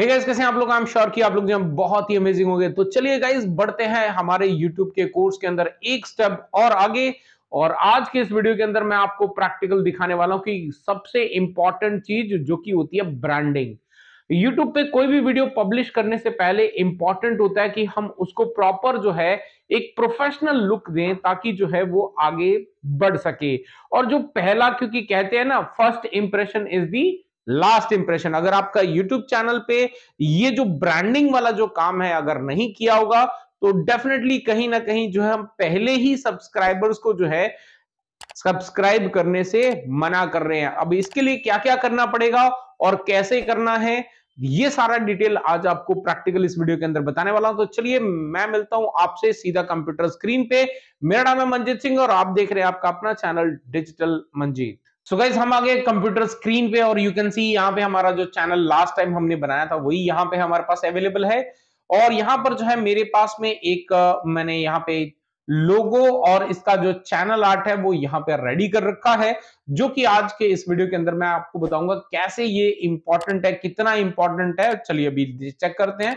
है गाइस कैसे आप लोग आई एम श्योर की आप लोग जो बहुत ही अमेजिंग हो गए तो चलिए गाइज बढ़ते हैं हमारे यूट्यूब के कोर्स के अंदर एक स्टेप और आगे और आज के इस वीडियो के अंदर मैं आपको प्रैक्टिकल दिखाने वाला हूं कि सबसे इंपॉर्टेंट चीज जो कि होती है ब्रांडिंग YouTube पे कोई भी वीडियो पब्लिश करने से पहले इंपॉर्टेंट होता है कि हम उसको प्रॉपर जो है एक प्रोफेशनल लुक दें ताकि जो है वो आगे बढ़ सके और जो पहला क्योंकि कहते हैं ना first impression is the last impression अगर आपका यूट्यूब चैनल पे ये जो ब्रांडिंग वाला जो काम है अगर नहीं किया होगा तो डेफिनेटली कहीं ना कहीं जो है हम पहले ही सब्सक्राइबर्स को जो है सब्सक्राइब करने से मना कर रहे हैं अब इसके लिए क्या क्या करना पड़ेगा और कैसे करना है ये सारा डिटेल आज आपको प्रैक्टिकल इस वीडियो के अंदर बताने वाला हूं तो चलिए मैं मिलता हूं आपसे सीधा कंप्यूटर स्क्रीन पे मेरा नाम है मंजीत सिंह और आप देख रहे हैं आपका अपना channel digital Manjeet so guys हम आगे कंप्यूटर स्क्रीन पे और यू कैन सी यहाँ पे हमारा जो चैनल लास्ट टाइम हमने बनाया था वही यहाँ पे हमारे पास अवेलेबल है और यहाँ पर जो है मेरे पास में एक मैंने यहाँ पे लोगो और इसका जो चैनल आर्ट है वो यहाँ पे रेडी कर रखा है जो कि आज के इस वीडियो के अंदर मैं आपको बताऊंगा कैसे ये इंपॉर्टेंट है कितना इंपॉर्टेंट है चलिए अभी चेक करते हैं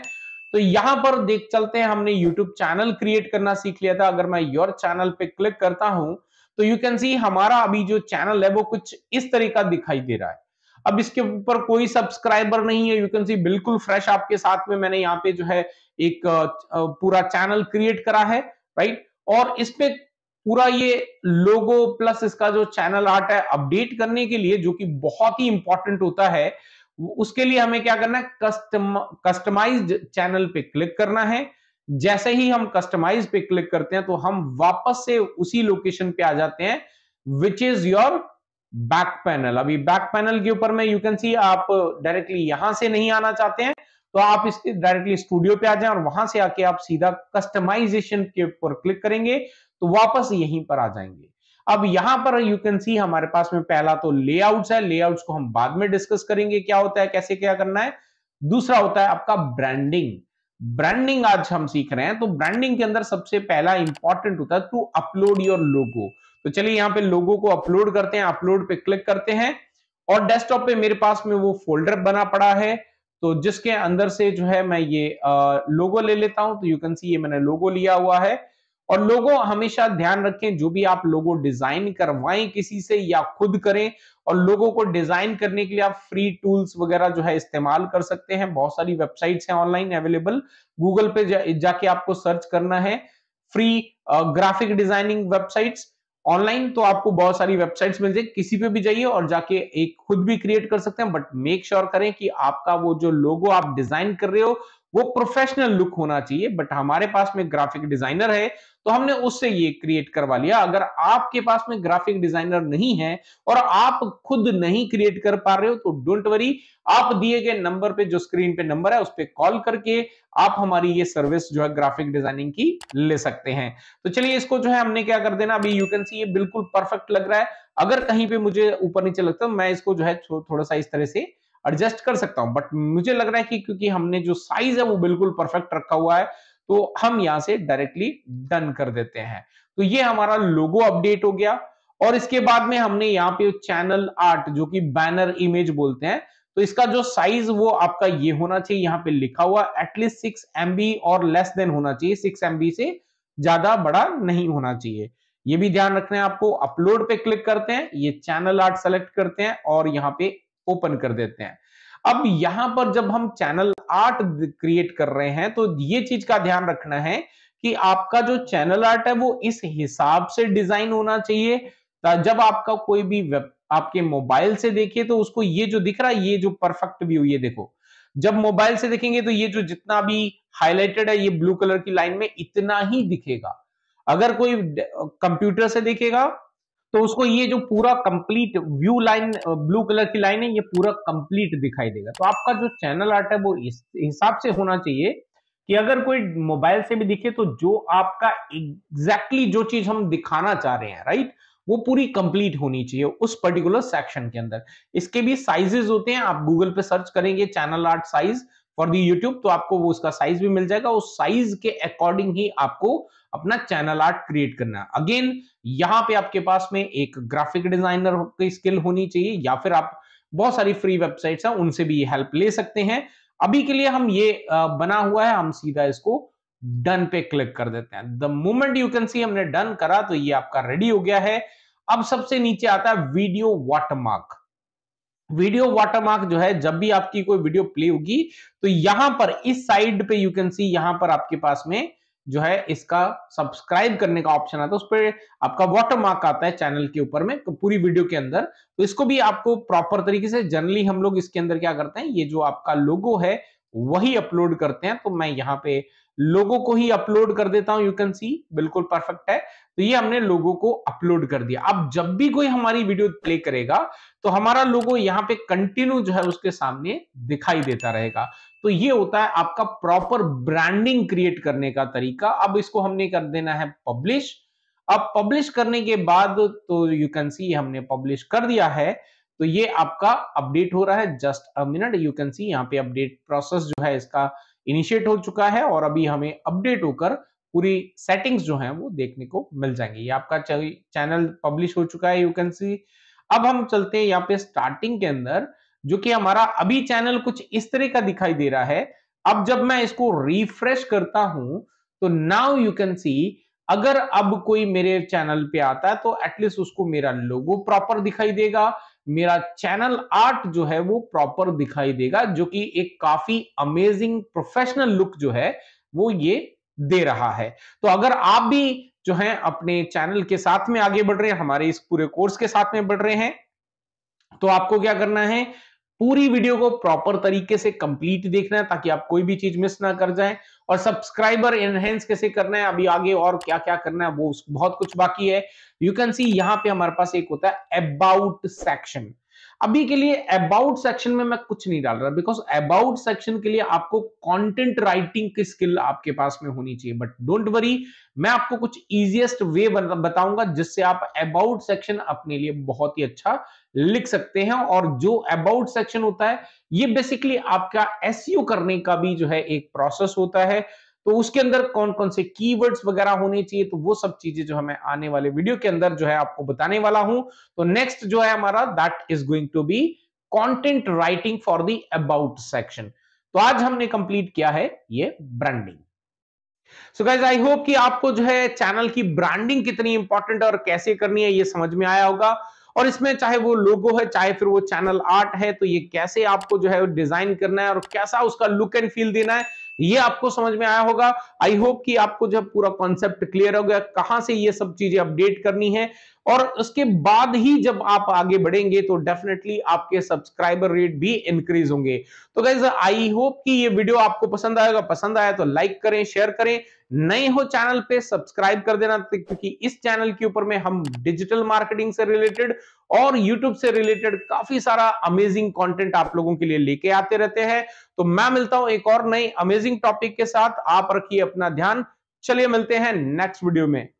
तो यहां पर देख चलते हैं हमने YouTube चैनल क्रिएट करना सीख लिया था अगर मैं योर चैनल पे क्लिक करता हूं तो यू कैन सी हमारा अभी जो चैनल है वो कुछ इस तरीका दिखाई दे रहा है अब इसके ऊपर कोई सब्सक्राइबर नहीं है यू कैन सी बिल्कुल फ्रेश आपके साथ में मैंने यहाँ पे जो है एक पूरा चैनल क्रिएट करा है राइट और इसमें पूरा ये लोगो प्लस इसका जो चैनल आर्ट है अपडेट करने के लिए जो कि बहुत ही इंपॉर्टेंट होता है उसके लिए हमें क्या करना है कस्टम कस्टमाइज्ड चैनल पे क्लिक करना है जैसे ही हम कस्टमाइज पे क्लिक करते हैं तो हम वापस से उसी लोकेशन पे आ जाते हैं which is your back panel अभी बैक पैनल के ऊपर में यू कैन सी आप डायरेक्टली यहां से नहीं आना चाहते हैं तो आप इसके डायरेक्टली स्टूडियो पे आ जाएं और वहां से आके आप सीधा कस्टमाइजेशन के ऊपर क्लिक करेंगे तो वापस यहीं पर आ जाएंगे अब यहां पर यू कैन सी हमारे पास में पहला तो लेआउट्स है लेआउट्स को हम बाद में डिस्कस करेंगे क्या होता है कैसे क्या करना है दूसरा होता है आपका ब्रांडिंग ब्रांडिंग आज हम सीख रहे हैं तो ब्रांडिंग के अंदर सबसे पहला इंपॉर्टेंट होता है टू अपलोड योर लोगो तो चलिए यहाँ पे लोगो को अपलोड करते हैं अपलोड पे क्लिक करते हैं और डेस्कटॉप पे मेरे पास में वो फोल्डर बना पड़ा है तो जिसके अंदर से जो है मैं ये आ, लोगो ले लेता हूं तो यू कैन सी ये मैंने लोगो लिया हुआ है और लोगों हमेशा ध्यान रखें जो भी आप लोगो डिजाइन करवाएं किसी से या खुद करें और लोगों को डिजाइन करने के लिए आप फ्री टूल्स वगैरह जो है इस्तेमाल कर सकते हैं बहुत सारी वेबसाइट्स हैं ऑनलाइन अवेलेबल गूगल पे जा, जाके आपको सर्च करना है free graphic designing websites online तो आपको बहुत सारी वेबसाइट्स मिल जाएगी किसी पे भी जाइए और जाके एक खुद भी क्रिएट कर सकते हैं बट मेक श्योर करें कि आपका वो जो लोगो आप डिजाइन कर रहे हो वो प्रोफेशनल लुक होना चाहिए बट हमारे पास में ग्राफिक डिजाइनर है तो हमने उससे ये क्रिएट करवा लिया अगर आपके पास में ग्राफिक डिजाइनर नहीं है और आप खुद नहीं क्रिएट कर पा रहे हो तो डोंट वरी आप दिए गए नंबर पे जो स्क्रीन पे नंबर है उस पर कॉल करके आप हमारी ये सर्विस जो है ग्राफिक डिजाइनिंग की ले सकते हैं तो चलिए इसको जो है हमने क्या कर देना अभी यू कैन सी ये बिल्कुल परफेक्ट लग रहा है अगर कहीं पे मुझे ऊपर नीचे लगता है तो मैं इसको जो है थोड़ा सा इस तरह से एडजस्ट कर सकता हूं बट मुझे लग रहा है कि क्योंकि हमने जो साइज है वो बिल्कुल परफेक्ट रखा हुआ है तो हम यहां से डायरेक्टली डन कर देते हैं तो ये हमारा लोगो अपडेट हो गया और इसके बाद में हमने यहाँ पे चैनल आर्ट जो कि बैनर इमेज बोलते हैं तो इसका जो साइज वो आपका ये होना चाहिए यहाँ पे लिखा हुआ एटलीस्ट सिक्स एम और लेस देन होना चाहिए सिक्स एम से ज्यादा बड़ा नहीं होना चाहिए ये भी ध्यान रखना है आपको अपलोड पे क्लिक करते हैं ये चैनल आर्ट सेलेक्ट करते हैं और यहाँ पे ओपन कर देते हैं अब यहां पर जब हम चैनल आर्ट क्रिएट कर रहे हैं तो ये चीज का ध्यान रखना है कि आपका जो चैनल आर्ट है वो इस हिसाब से डिजाइन होना चाहिए जब आपका कोई भी वेब आपके मोबाइल से देखिए तो उसको ये जो दिख रहा है ये जो परफेक्ट व्यू ये देखो जब मोबाइल से देखेंगे तो ये जो जितना भी हाईलाइटेड है ये ब्लू कलर की लाइन में इतना ही दिखेगा अगर कोई कंप्यूटर से देखेगा तो उसको ये जो पूरा complete view line blue colour की लाइन है ये पूरा कंप्लीट दिखाई देगा तो आपका जो चैनल आर्ट है वो इस हिसाब से होना चाहिए कि अगर कोई मोबाइल से भी दिखे तो जो आपका एग्जैक्टली exactly जो चीज हम दिखाना चाह रहे हैं राइट वो पूरी कंप्लीट होनी चाहिए उस पर्टिकुलर सेक्शन के अंदर इसके भी साइजेस होते हैं आप गूगल पे सर्च करेंगे channel art size for the YouTube तो आपको वो उसका साइज भी मिल जाएगा उस साइज के अकॉर्डिंग ही आपको अपना चैनल आर्ट क्रिएट करना है अगेन यहाँ पे आपके पास में एक ग्राफिक डिजाइनर की स्किल होनी चाहिए या फिर आप बहुत सारी फ्री वेबसाइट्स हैं उनसे भी हेल्प ले सकते हैं अभी के लिए हम ये बना हुआ है हम सीधा इसको डन पे क्लिक कर देते हैं the moment you can see हमने डन करा तो ये आपका रेडी हो गया है अब सबसे नीचे आता है वीडियो वाटरमार्क वीडियो वाटरमार्क जो है जब भी आपकी कोई वीडियो प्ले होगी तो यहां पर इस साइड पे यू कैन सी यहां पर आपके पास में जो है इसका सब्सक्राइब करने का ऑप्शन आता है उस पर आपका वाटरमार्क आता है चैनल के ऊपर में तो पूरी वीडियो के अंदर तो इसको भी आपको प्रॉपर तरीके से जनरली हम लोग इसके अंदर क्या करते हैं ये जो आपका लोगो है वही अपलोड करते हैं तो मैं यहाँ पे लोगों को ही अपलोड कर देता हूं यू कैन सी बिल्कुल परफेक्ट है तो ये हमने लोगों को अपलोड कर दिया अब जब भी कोई हमारी वीडियो प्ले करेगा तो हमारा लोगो यहाँ पे कंटिन्यू जो है उसके सामने दिखाई देता रहेगा तो ये होता है आपका प्रॉपर ब्रांडिंग क्रिएट करने का तरीका अब इसको हमने कर देना है पब्लिश अब पब्लिश करने के बाद तो यू कैन सी हमने पब्लिश कर दिया है तो ये आपका अपडेट हो रहा है just a minute you can see यहाँ पे अपडेट प्रोसेस जो है इसका इनिशिएट हो चुका है और अभी हमें अपडेट होकर पूरी सेटिंग्स जो है वो देखने को मिल जाएंगी ये आपका चैनल पब्लिश हो चुका है यू कैन सी अब हम चलते हैं यहाँ पे स्टार्टिंग के अंदर जो कि हमारा अभी चैनल कुछ इस तरह का दिखाई दे रहा है अब जब मैं इसको रिफ्रेश करता हूं तो नाउ यू कैन सी अगर अब कोई मेरे चैनल पे आता है तो एटलीस्ट उसको मेरा लोगो प्रॉपर दिखाई देगा मेरा चैनल आर्ट जो है वो प्रॉपर दिखाई देगा जो कि एक काफी अमेजिंग प्रोफेशनल लुक जो है वो ये दे रहा है तो अगर आप भी जो है अपने चैनल के साथ में आगे बढ़ रहे हैं हमारे इस पूरे कोर्स के साथ में बढ़ रहे हैं तो आपको क्या करना है पूरी वीडियो को प्रॉपर तरीके से कंप्लीट देखना है ताकि आप कोई भी चीज मिस ना कर जाए और सब्सक्राइबर एनहेंस कैसे करना है अभी आगे और क्या क्या करना है वो बहुत कुछ बाकी है यू कैन सी यहाँ पे हमारे पास एक होता है अबाउट सेक्शन अभी के लिए अबाउट सेक्शन में मैं कुछ नहीं डाल रहा बिकॉज अबाउट सेक्शन के लिए आपको कंटेंट राइटिंग की स्किल आपके पास में होनी चाहिए बट डोंट वरी मैं आपको कुछ इजिएस्ट वे बताऊंगा जिससे आप अबाउट सेक्शन अपने लिए बहुत ही अच्छा लिख सकते हैं और जो अबाउट सेक्शन होता है ये बेसिकली आपका एस करने का भी जो है एक प्रोसेस होता है तो उसके अंदर कौन कौन से कीवर्ड्स वगैरह होने चाहिए तो वो सब चीजें जो हमें आने वाले वीडियो के अंदर जो है आपको बताने वाला हूं तो नेक्स्ट जो है हमारा that is going to be content writing for the about section तो आज हमने कंप्लीट किया है ये branding so guys I hope कि आपको जो है चैनल की ब्रांडिंग कितनी इंपॉर्टेंट है और कैसे करनी है ये समझ में आया होगा और इसमें चाहे वो लोगो है चाहे फिर वो चैनल आर्ट है तो ये कैसे आपको जो है डिजाइन करना है और कैसा उसका लुक एंड फील देना है ये आपको समझ में आया होगा आई होप कि आपको जब पूरा कॉन्सेप्ट क्लियर हो गया कहां से ये सब चीजें अपडेट करनी है और उसके बाद ही जब आप आगे बढ़ेंगे तो डेफिनेटली आपके सब्सक्राइबर रेट भी इंक्रीज होंगे तो गाइज आई होप कि ये वीडियो आपको पसंद आएगा पसंद आया तो लाइक करें शेयर करें नए हो चैनल पे सब्सक्राइब कर देना तो क्योंकि इस चैनल के ऊपर में हम डिजिटल मार्केटिंग से रिलेटेड और यूट्यूब से रिलेटेड काफी सारा अमेजिंग कॉन्टेंट आप लोगों के लिए लेके आते रहते हैं तो मैं मिलता हूं एक और नई अमेजिंग अमेजिंग टॉपिक के साथ आप रखिए अपना ध्यान चलिए मिलते हैं नेक्स्ट वीडियो में